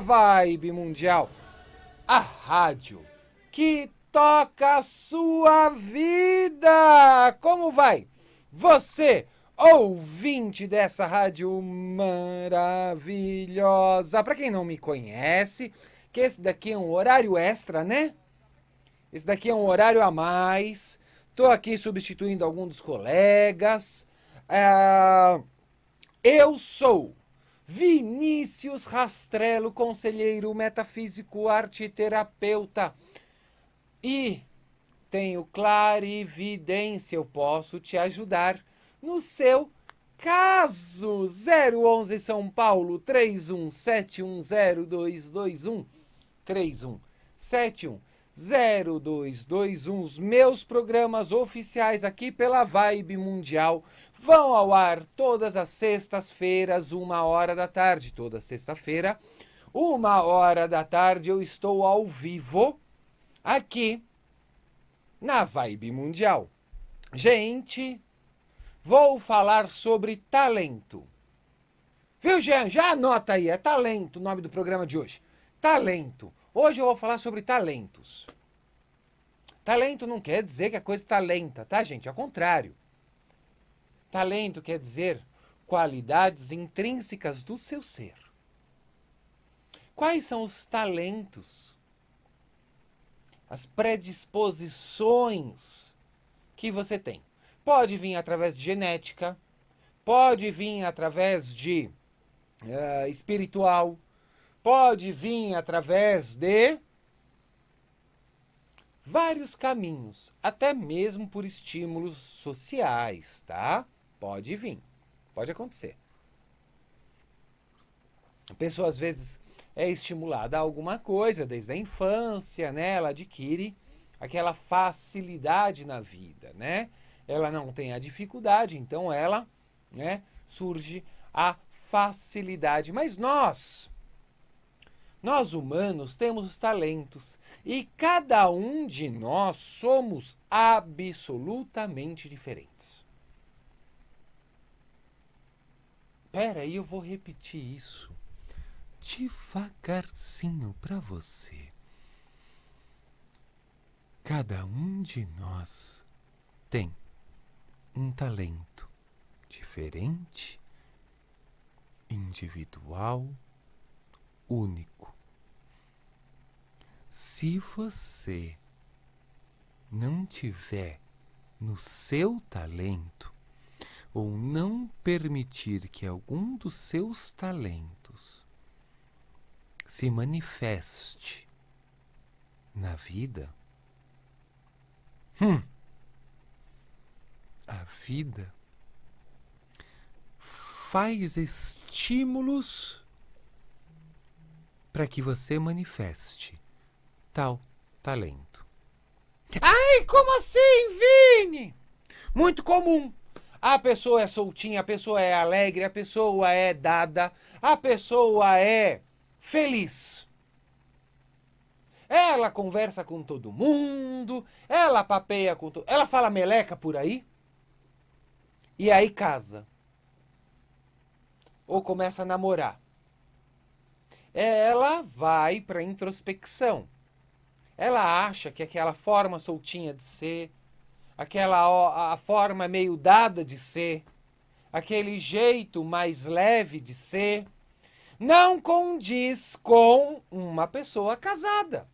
Vibe Mundial, a rádio que toca a sua vida. Como vai? Você, ouvinte dessa rádio maravilhosa. Para quem não me conhece, que esse daqui é um horário extra, né? Esse daqui é um horário a mais. Tô aqui substituindo algum dos colegas. É... Eu sou Vinícius Rastrello, conselheiro metafísico, terapeuta. E tenho clarividência, eu posso te ajudar no seu caso. 011 São Paulo 31710221 3171 0221. os meus programas oficiais aqui pela Vibe Mundial vão ao ar todas as sextas-feiras, uma hora da tarde. Toda sexta-feira, uma hora da tarde, eu estou ao vivo aqui na Vibe Mundial. Gente, vou falar sobre talento. Viu, Jean? Já anota aí, é talento o nome do programa de hoje. Talento. Hoje eu vou falar sobre talentos. Talento não quer dizer que a coisa está lenta, tá, gente? Ao contrário. Talento quer dizer qualidades intrínsecas do seu ser. Quais são os talentos? As predisposições que você tem. Pode vir através de genética, pode vir através de uh, espiritual, pode vir através de vários caminhos, até mesmo por estímulos sociais, tá? Pode vir, pode acontecer. A pessoa às vezes é estimulada a alguma coisa desde a infância, né? Ela adquire aquela facilidade na vida, né? Ela não tem a dificuldade, então ela, né, surge a facilidade. Mas nós, nós humanos temos talentos e cada um de nós somos absolutamente diferentes. Espera aí, eu vou repetir isso devagarzinho para você. Cada um de nós tem um talento diferente, individual, único se você não tiver no seu talento ou não permitir que algum dos seus talentos se manifeste na vida, hum, a vida faz estímulos para que você manifeste tal talento. Ai, como assim, Vini? Muito comum. A pessoa é soltinha, a pessoa é alegre, a pessoa é dada, a pessoa é feliz. Ela conversa com todo mundo, ela papeia com todo ela fala meleca por aí. E aí casa. Ou começa a namorar. Ela vai para introspecção ela acha que aquela forma soltinha de ser, aquela a forma meio dada de ser, aquele jeito mais leve de ser, não condiz com uma pessoa casada.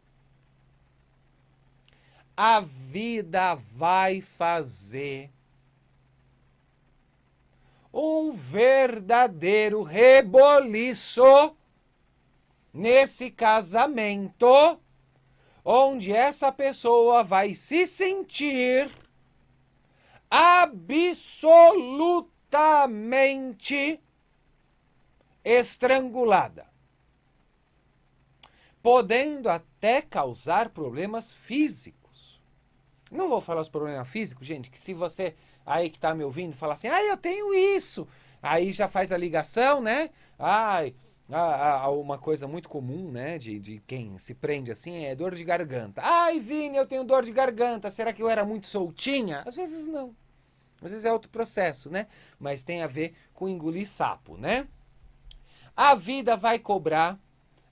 A vida vai fazer um verdadeiro reboliço nesse casamento onde essa pessoa vai se sentir absolutamente estrangulada, podendo até causar problemas físicos. Não vou falar os problemas físicos, gente, que se você aí que está me ouvindo falar assim, ah, eu tenho isso, aí já faz a ligação, né? Ai. Ah, ah, uma coisa muito comum, né, de, de quem se prende assim, é dor de garganta. Ai, Vini, eu tenho dor de garganta, será que eu era muito soltinha? Às vezes não. Às vezes é outro processo, né? Mas tem a ver com engolir sapo, né? A vida vai cobrar,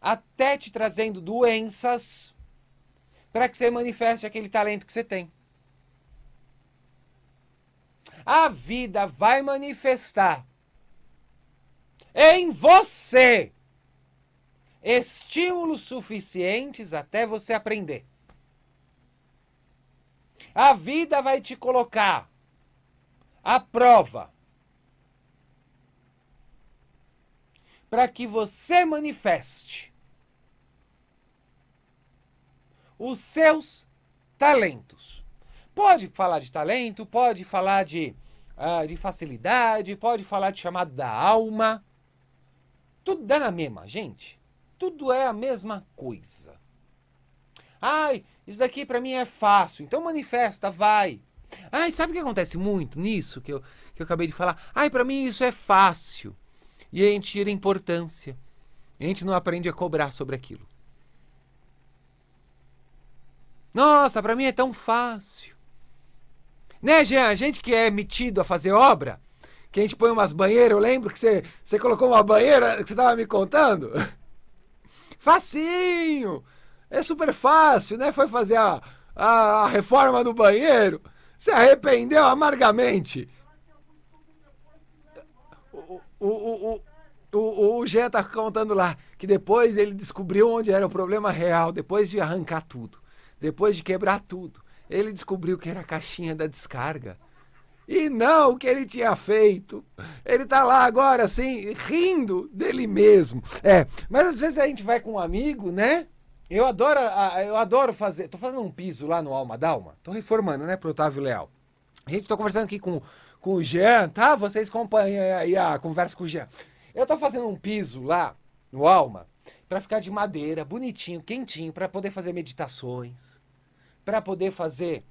até te trazendo doenças, para que você manifeste aquele talento que você tem. A vida vai manifestar em você estímulos suficientes até você aprender. A vida vai te colocar à prova para que você manifeste os seus talentos. Pode falar de talento, pode falar de, uh, de facilidade, pode falar de chamado da alma. Tudo dá na mesma, gente. Tudo é a mesma coisa. Ai, isso daqui para mim é fácil. Então manifesta, vai. Ai, sabe o que acontece muito nisso que eu, que eu acabei de falar? Ai, para mim isso é fácil. E a gente tira importância. A gente não aprende a cobrar sobre aquilo. Nossa, para mim é tão fácil. Né, Jean? A gente que é metido a fazer obra, que a gente põe umas banheiras. Eu lembro que você, você colocou uma banheira que você estava me contando. Facinho! É super fácil, né? Foi fazer a, a, a reforma do banheiro. Se arrependeu amargamente. O, o, o, o, o Gé tá contando lá que depois ele descobriu onde era o problema real, depois de arrancar tudo, depois de quebrar tudo. Ele descobriu que era a caixinha da descarga e não o que ele tinha feito. Ele tá lá agora, assim, rindo dele mesmo. É, mas às vezes a gente vai com um amigo, né? Eu adoro, eu adoro fazer. Tô fazendo um piso lá no Alma Dalma. Tô reformando, né, pro Otávio Leal. A gente, tô conversando aqui com, com o Jean, tá? Vocês acompanham aí a conversa com o Jean. Eu tô fazendo um piso lá no Alma para ficar de madeira, bonitinho, quentinho, para poder fazer meditações, para poder fazer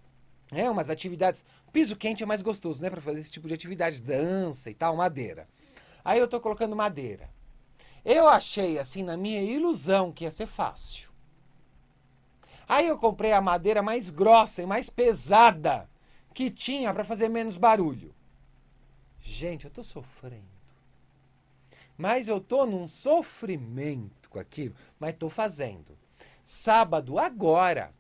é, umas atividades. Piso quente é mais gostoso, né? Para fazer esse tipo de atividade, dança e tal, madeira. Aí eu tô colocando madeira. Eu achei, assim, na minha ilusão, que ia ser fácil. Aí eu comprei a madeira mais grossa e mais pesada que tinha para fazer menos barulho. Gente, eu tô sofrendo. Mas eu tô num sofrimento com aquilo, mas tô fazendo. Sábado agora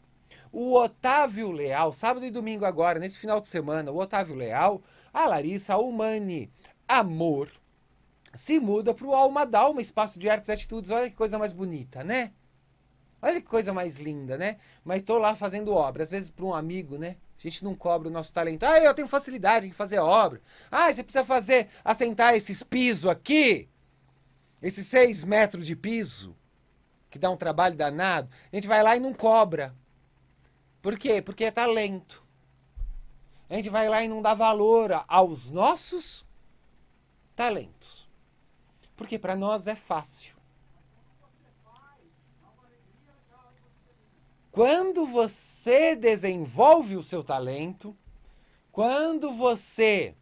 o Otávio Leal, sábado e domingo agora, nesse final de semana, o Otávio Leal, a Larissa Humani Amor, se muda para o Dalma, Espaço de Artes e Atitudes. Olha que coisa mais bonita, né? Olha que coisa mais linda, né? Mas estou lá fazendo obra, às vezes para um amigo, né? A gente não cobra o nosso talento. Ah, eu tenho facilidade em fazer obra. Ah, você precisa fazer, assentar esses pisos aqui. Esses seis metros de piso, que dá um trabalho danado. A gente vai lá e não cobra. Por quê? Porque é talento. A gente vai lá e não dá valor aos nossos talentos. Porque para nós é fácil. Quando você desenvolve o seu talento, quando você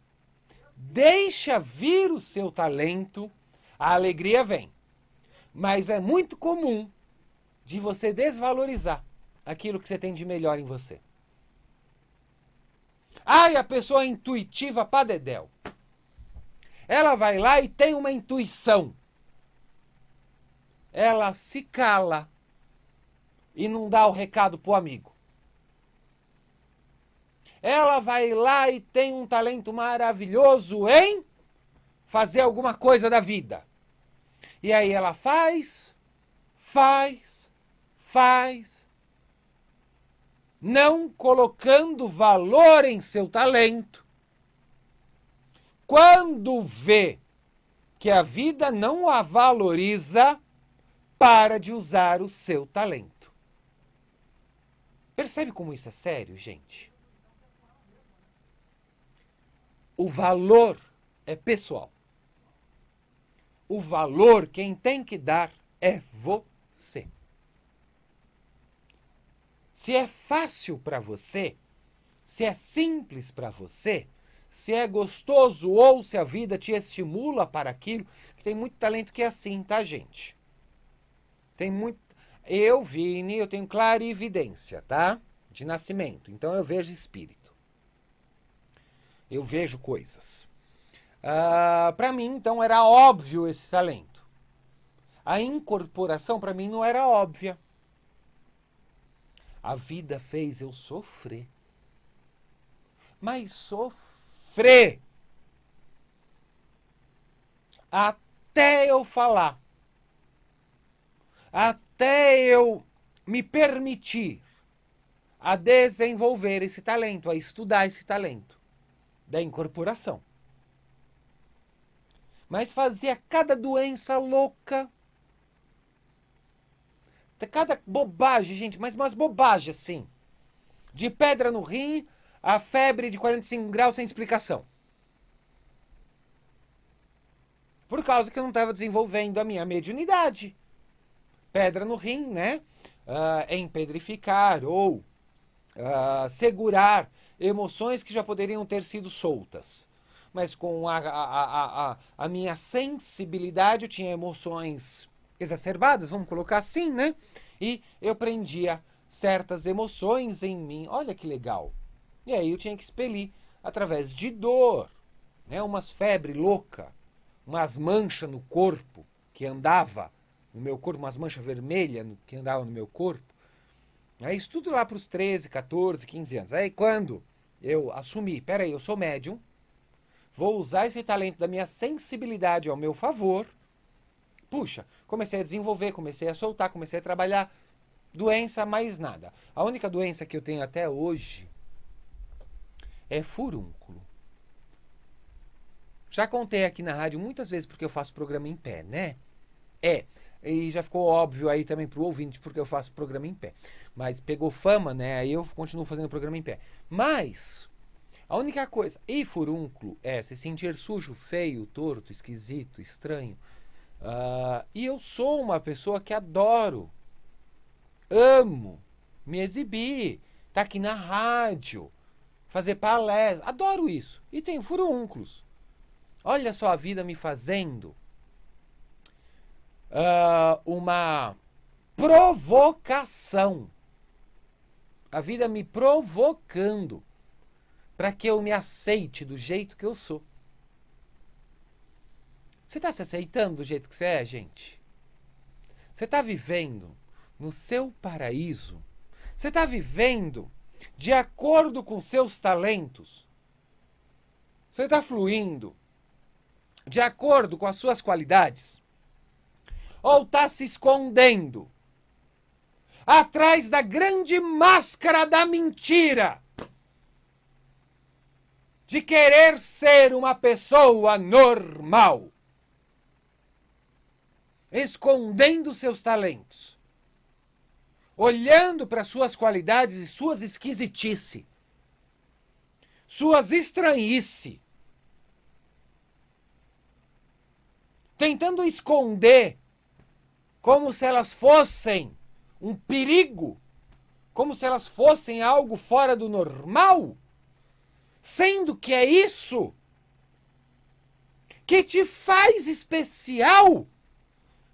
deixa vir o seu talento, a alegria vem. Mas é muito comum de você desvalorizar aquilo que você tem de melhor em você. Ai, a pessoa intuitiva para dedéu. Ela vai lá e tem uma intuição. Ela se cala e não dá o recado pro amigo. Ela vai lá e tem um talento maravilhoso em fazer alguma coisa da vida. E aí ela faz, faz, faz, não colocando valor em seu talento, quando vê que a vida não a valoriza, para de usar o seu talento. Percebe como isso é sério, gente? O valor é pessoal. O valor quem tem que dar é você. Se é fácil para você, se é simples para você, se é gostoso ou se a vida te estimula para aquilo, que tem muito talento que é assim, tá, gente? Tem muito. Eu, Vini, eu tenho clara evidência, tá? De nascimento. Então eu vejo espírito. Eu vejo coisas. Ah, para mim, então, era óbvio esse talento. A incorporação, para mim, não era óbvia. A vida fez eu sofrer. Mas sofrer até eu falar, até eu me permitir a desenvolver esse talento, a estudar esse talento da incorporação. Mas fazia cada doença louca cada bobagem, gente, mas umas bobagens, sim. De pedra no rim, a febre de 45 graus sem explicação. Por causa que eu não estava desenvolvendo a minha mediunidade. Pedra no rim, né? Uh, empedrificar ou uh, segurar emoções que já poderiam ter sido soltas. Mas com a, a, a, a minha sensibilidade, eu tinha emoções exacerbadas, vamos colocar assim, né? E eu prendia certas emoções em mim. Olha que legal. E aí eu tinha que expelir através de dor, né? Umas febre louca, umas manchas no corpo que andava no meu corpo, umas manchas vermelhas que andavam no meu corpo. Aí isso tudo lá para os 13, 14, 15 anos. Aí quando eu assumi, peraí, eu sou médium, vou usar esse talento da minha sensibilidade ao meu favor Puxa, comecei a desenvolver, comecei a soltar, comecei a trabalhar. Doença, mais nada. A única doença que eu tenho até hoje é furúnculo. Já contei aqui na rádio muitas vezes porque eu faço programa em pé, né? É. E já ficou óbvio aí também pro ouvinte porque eu faço programa em pé. Mas pegou fama, né? Aí eu continuo fazendo programa em pé. Mas a única coisa, e furúnculo é se sentir sujo, feio, torto, esquisito, estranho. Uh, e eu sou uma pessoa que adoro, amo me exibir, tá aqui na rádio, fazer palestra, adoro isso. E tem furúnculos. Olha só a vida me fazendo uh, uma provocação. A vida me provocando para que eu me aceite do jeito que eu sou. Você está se aceitando do jeito que você é, gente? Você está vivendo no seu paraíso? Você está vivendo de acordo com seus talentos? Você está fluindo de acordo com as suas qualidades? Ou está se escondendo atrás da grande máscara da mentira? De querer ser uma pessoa normal escondendo seus talentos, olhando para suas qualidades e suas esquisitice, suas estranhice, tentando esconder como se elas fossem um perigo, como se elas fossem algo fora do normal, sendo que é isso que te faz especial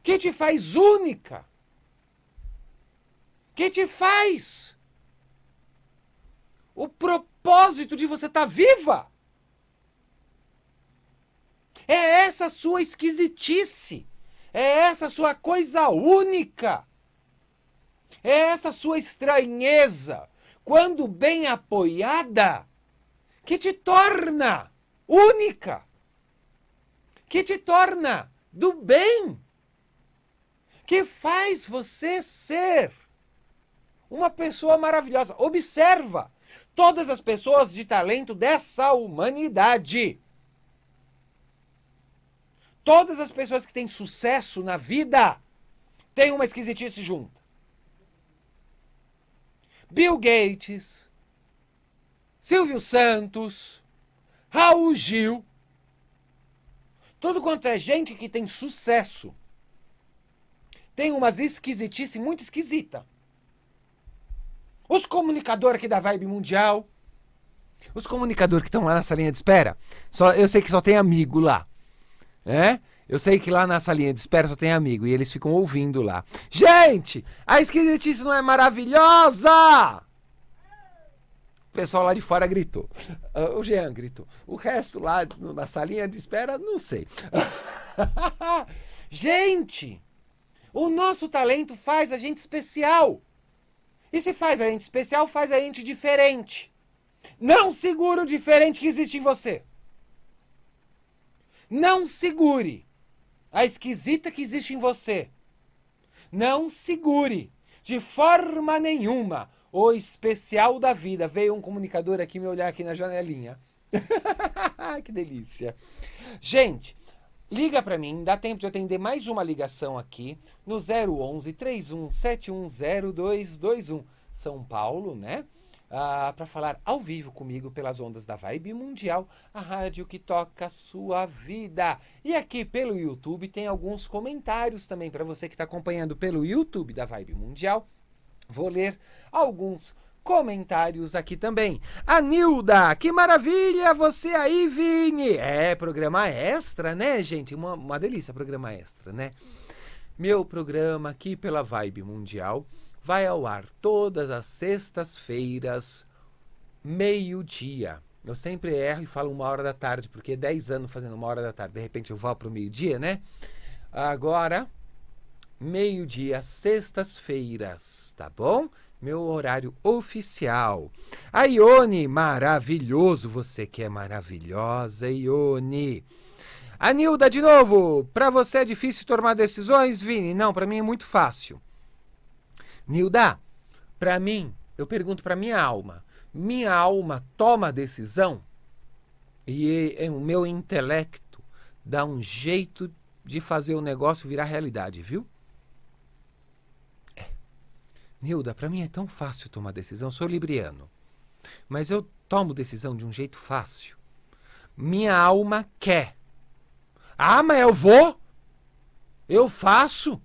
que te faz única, que te faz o propósito de você estar tá viva. É essa sua esquisitice, é essa sua coisa única, é essa sua estranheza, quando bem apoiada, que te torna única, que te torna do bem que faz você ser uma pessoa maravilhosa. Observa todas as pessoas de talento dessa humanidade. Todas as pessoas que têm sucesso na vida têm uma esquisitice junta. Bill Gates, Silvio Santos, Raul Gil. Tudo quanto é gente que tem sucesso tem umas esquisitices muito esquisita. Os comunicadores aqui da Vibe Mundial, os comunicadores que estão lá na salinha de espera, só, eu sei que só tem amigo lá, né? Eu sei que lá na salinha de espera só tem amigo e eles ficam ouvindo lá. Gente, a esquisitice não é maravilhosa? O pessoal lá de fora gritou. Uh, o Jean gritou. O resto lá na salinha de espera, não sei. Gente! O nosso talento faz a gente especial. E se faz a gente especial, faz a gente diferente. Não segure o diferente que existe em você. Não segure a esquisita que existe em você. Não segure de forma nenhuma o especial da vida. Veio um comunicador aqui me olhar aqui na janelinha. que delícia. Gente, Liga para mim, dá tempo de atender mais uma ligação aqui no 011 31710221 São Paulo, né? Ah, para falar ao vivo comigo pelas ondas da Vibe Mundial, a rádio que toca a sua vida. E aqui pelo YouTube tem alguns comentários também para você que está acompanhando pelo YouTube da Vibe Mundial. Vou ler alguns comentários aqui também. A Nilda, que maravilha você aí, Vini! É, programa extra, né, gente? Uma, uma delícia programa extra, né? Meu programa aqui pela Vibe Mundial vai ao ar todas as sextas-feiras, meio-dia. Eu sempre erro e falo uma hora da tarde, porque é dez 10 anos fazendo uma hora da tarde. De repente eu vou para o meio-dia, né? Agora, meio-dia, sextas-feiras, tá bom? meu horário oficial. A Ione, maravilhoso, você que é maravilhosa, Ione. A Nilda, de novo, para você é difícil tomar decisões, Vini? Não, para mim é muito fácil. Nilda, para mim, eu pergunto para minha alma. Minha alma toma decisão e o meu intelecto dá um jeito de fazer o negócio virar realidade, viu? Nilda, para mim é tão fácil tomar decisão, sou libriano. Mas eu tomo decisão de um jeito fácil. Minha alma quer. Ah, mas eu vou. Eu faço.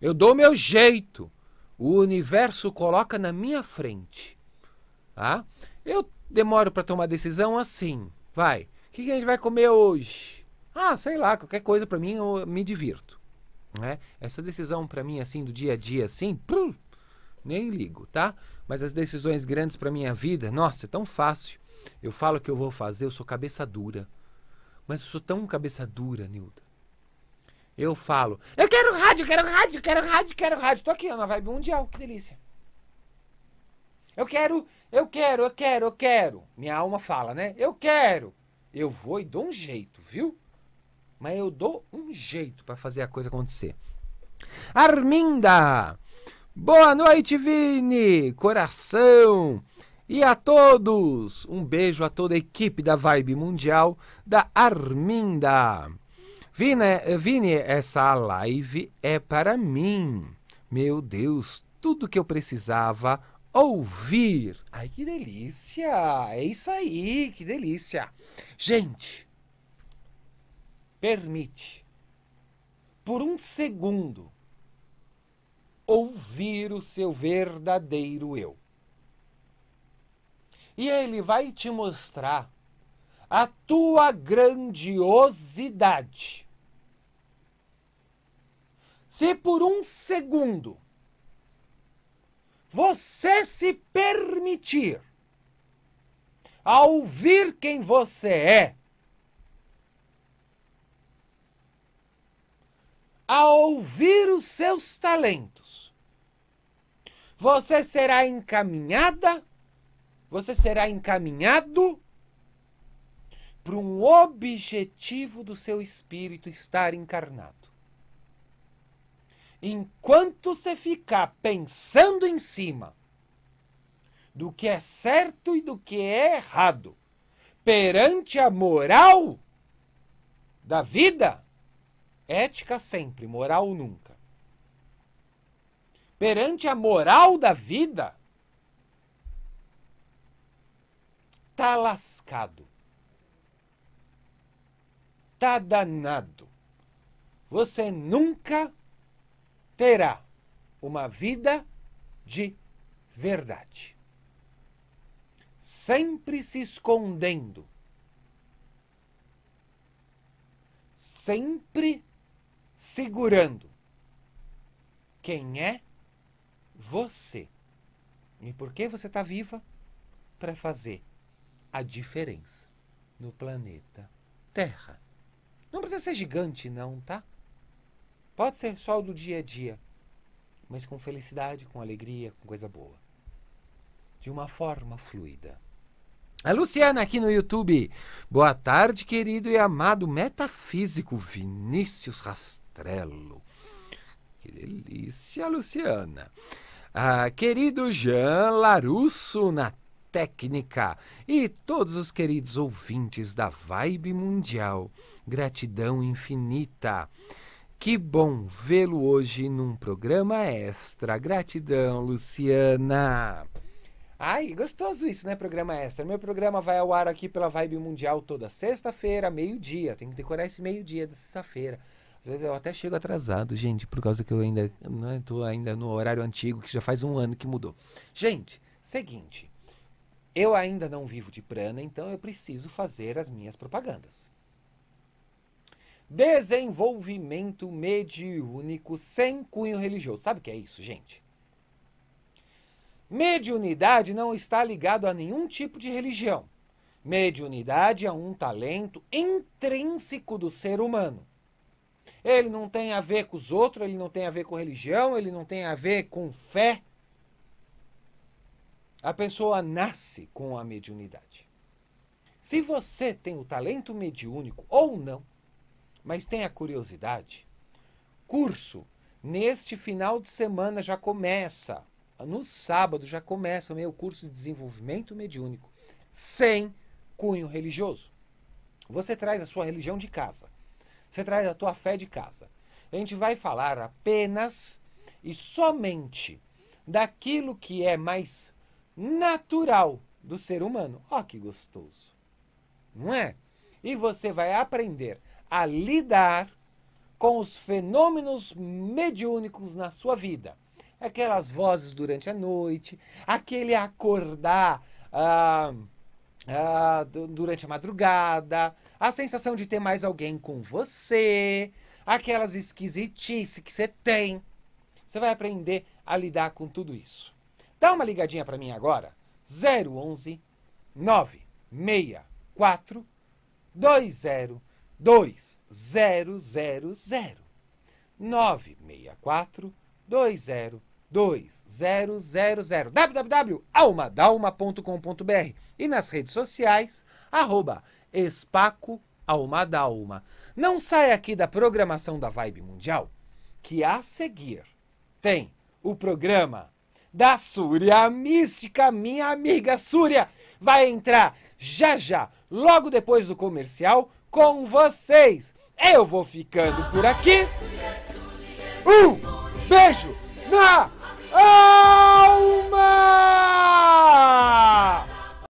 Eu dou meu jeito. O universo coloca na minha frente. Ah, eu demoro para tomar decisão assim. Vai. O que, que, a gente vai comer hoje? Ah, sei lá, qualquer coisa para mim eu me divirto. Né? Essa decisão para mim assim do dia a dia assim, nem ligo, tá? Mas as decisões grandes para minha vida, nossa, é tão fácil. Eu falo o que eu vou fazer, eu sou cabeça dura. Mas eu sou tão cabeça dura, Nilda. Eu falo, eu quero rádio, quero rádio, quero rádio, quero rádio. Tô aqui, na vibe mundial, que delícia. Eu quero, eu quero, eu quero, eu quero. Minha alma fala, né? Eu quero. Eu vou e dou um jeito, viu? Mas eu dou um jeito para fazer a coisa acontecer. Arminda! Boa noite, Vini! Coração! E a todos, um beijo a toda a equipe da Vibe Mundial da Arminda. Vini, eh, Vini, essa live é para mim. Meu Deus, tudo que eu precisava ouvir. Ai, que delícia! É isso aí, que delícia. Gente, permite por um segundo ouvir o seu verdadeiro eu. E ele vai te mostrar a tua grandiosidade. Se por um segundo você se permitir a ouvir quem você é, a ouvir os seus talentos. Você será encaminhada, você será encaminhado para um objetivo do seu espírito estar encarnado. Enquanto você ficar pensando em cima do que é certo e do que é errado perante a moral da vida, Ética sempre, moral nunca. Perante a moral da vida, tá lascado. Tá danado. Você nunca terá uma vida de verdade. Sempre se escondendo. Sempre segurando. Quem é você? E por que você está viva? Para fazer a diferença no planeta Terra. Não precisa ser gigante, não, tá? Pode ser só o do dia a dia, mas com felicidade, com alegria, com coisa boa. De uma forma fluida. A Luciana aqui no YouTube. Boa tarde, querido e amado metafísico Vinícius Rastrello. Que delícia, Luciana. Ah, querido Jean Larusso na técnica e todos os queridos ouvintes da Vibe Mundial. Gratidão infinita. Que bom vê-lo hoje num programa extra. Gratidão, Luciana. Ai, gostoso isso, né? Programa extra. Meu programa vai ao ar aqui pela Vibe Mundial toda sexta-feira, meio-dia. Tem que decorar esse meio-dia da sexta-feira. Às vezes eu até chego atrasado, gente, por causa que eu ainda não né, tô ainda no horário antigo, que já faz um ano que mudou. Gente, seguinte. Eu ainda não vivo de prana, então eu preciso fazer as minhas propagandas. Desenvolvimento mediúnico sem cunho religioso. Sabe o que é isso, gente? Mediunidade não está ligado a nenhum tipo de religião. Mediunidade é um talento intrínseco do ser humano. Ele não tem a ver com os outros, ele não tem a ver com religião, ele não tem a ver com fé. A pessoa nasce com a mediunidade. Se você tem o talento mediúnico ou não, mas tem a curiosidade, curso neste final de semana já começa no sábado já começa o meu curso de desenvolvimento mediúnico, sem cunho religioso. Você traz a sua religião de casa. Você traz a tua fé de casa. A gente vai falar apenas e somente daquilo que é mais natural do ser humano. Ó, oh, que gostoso. Não é? E você vai aprender a lidar com os fenômenos mediúnicos na sua vida aquelas vozes durante a noite, aquele acordar ah, ah, durante a madrugada, a sensação de ter mais alguém com você, aquelas esquisitices que você tem. Você vai aprender a lidar com tudo isso. Dá uma ligadinha para mim agora. 011 964 202000 964 202 2000 www.almadalma.com.br e nas redes sociais, arroba Não sai aqui da programação da Vibe Mundial, que a seguir tem o programa da Súria Mística, minha amiga Súria, vai entrar já já, logo depois do comercial, com vocês. Eu vou ficando por aqui. Um beijo na alma!